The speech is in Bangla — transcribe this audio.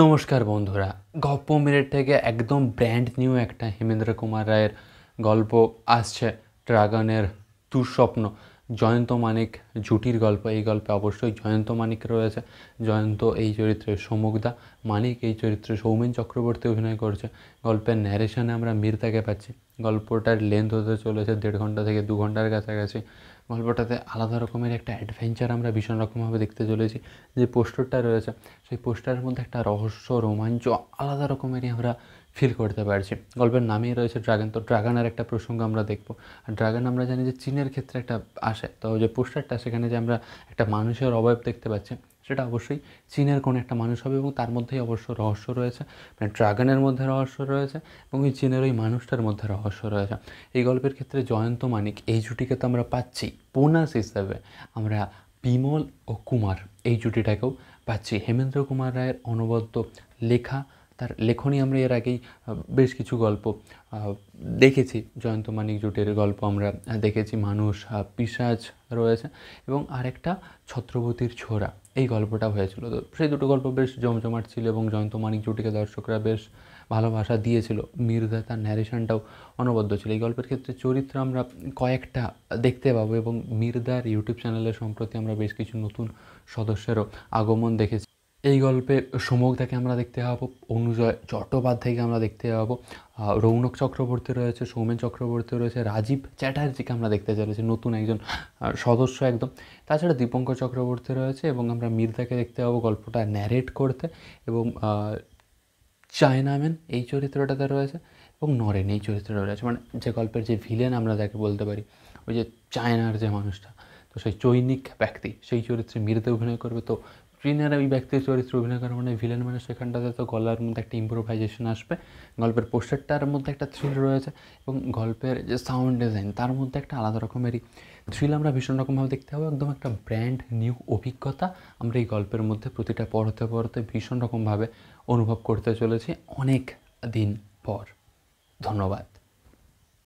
নমস্কার বন্ধুরা গপ্প মিনিট থেকে একদম ব্র্যান্ড নিউ একটা হেমেন্দ্র কুমার রায়ের গল্প আসছে ড্রাগনের দুঃস্বপ্ন জয়ন্ত মানিক জুটির গল্প এই গল্পে অবশ্যই জয়ন্ত মানিক রয়েছে জয়ন্ত এই চরিত্রে সমুকদা মানিক এই চরিত্রে সৌমেন চক্রবর্তী অভিনয় করছে গল্পের ন্যারেশনে আমরা মির্তাকে পাচ্ছি গল্পটার লেন্থ হতে চলেছে দেড় ঘন্টা থেকে দু ঘন্টার কাছাকাছি গল্পটাতে আলাদা রকমের একটা অ্যাডভেঞ্চার আমরা ভীষণ রকমভাবে দেখতে চলেছি যে পোস্টারটা রয়েছে সেই পোস্টারের মধ্যে একটা রহস্য রোমাঞ্চ আলাদা রকমেরই আমরা ফিল করতে পারছি গল্পের নামেই রয়েছে ড্রাগন তো ড্রাগনের একটা প্রসঙ্গ আমরা দেখবো আর ড্রাগন আমরা জানি যে চীনের ক্ষেত্রে একটা আসে তো যে পোস্টারটা সেখানে যে আমরা একটা মানুষের অবয়ব দেখতে পাচ্ছি সেটা অবশ্যই চীনের কোনো একটা মানুষ হবে এবং তার মধ্যেই অবশ্য রহস্য রয়েছে মানে ড্রাগনের মধ্যে রহস্য রয়েছে এবং ওই চীনের ওই মানুষটার মধ্যে রহস্য রয়েছে এই গল্পের ক্ষেত্রে জয়ন্ত মানিক এই জুটিকে তো আমরা পাচ্ছি বোনাস হিসাবে আমরা বিমল ও কুমার এই জুটিটাকেও পাচ্ছি হেমেন্দ্র কুমার রায়ের অনবদ্য লেখা তার লেখনী আমরা এর আগেই বেশ কিছু গল্প দেখেছি জয়ন্ত মানিক জুটের গল্প আমরা দেখেছি মানুষ পিসাজ রয়েছে এবং আরেকটা ছত্রপতির ছোড়া এই গল্পটা হয়েছিল তো সেই দুটো গল্প বেশ জমজমাট ছিল এবং জয়ন্ত মানিক জুটিকে দর্শকরা বেশ ভালোবাসা দিয়েছিল মির্জা তার ন্যারেশনটাও অনবদ্য ছিল এই গল্পের ক্ষেত্রে চরিত্র আমরা কয়েকটা দেখতে পাবো এবং মির্দার ইউটিউব চ্যানেলে সম্প্রতি আমরা বেশ কিছু নতুন সদস্যেরও আগমন দেখেছি এই গল্পে থেকে আমরা দেখতে পাবো অনুজয় চট্টোপাধ্যায়কে আমরা দেখতে পাবো রৌনক চক্রবর্তী রয়েছে সৌমেন চক্রবর্তী রয়েছে রাজীব চ্যাটার্জিকে আমরা দেখতে চলেছি নতুন একজন সদস্য একদম তাছাড়া দীপঙ্কর চক্রবর্তী রয়েছে এবং আমরা মির্জাকে দেখতে পাবো গল্পটা ন্যারেট করতে এবং চায়নাম্যান এই চরিত্রটাতে রয়েছে এবং নরেন এই চরিত্রটা রয়েছে মানে যে গল্পের যে ভিলেন আমরা তাকে বলতে পারি ওই যে চায়নার যে মানুষটা তো সেই চৈনিক ব্যক্তি সেই চরিত্রে মির্জা অভিনয় করবে তো স্ক্রিনের ওই ব্যক্তির চরিত্র অভিনয় করার মানে ভিলেন মানে সেখানটাতে তো গলার মধ্যে একটা ইম্প্রোভাইজেশন আসবে গল্পের পোস্টারটার মধ্যে একটা থ্রিল রয়েছে এবং গল্পের যে সাউন্ড ডিজাইন তার মধ্যে একটা আলাদা রকমেরই থ্রিল আমরা ভীষণ রকমভাবে দেখতে পাবো একদম একটা ব্র্যান্ড নিউ অভিজ্ঞতা আমরা এই গল্পের মধ্যে প্রতিটা পড়তে পড়তে ভীষণ রকমভাবে অনুভব করতে চলেছি অনেক দিন পর ধন্যবাদ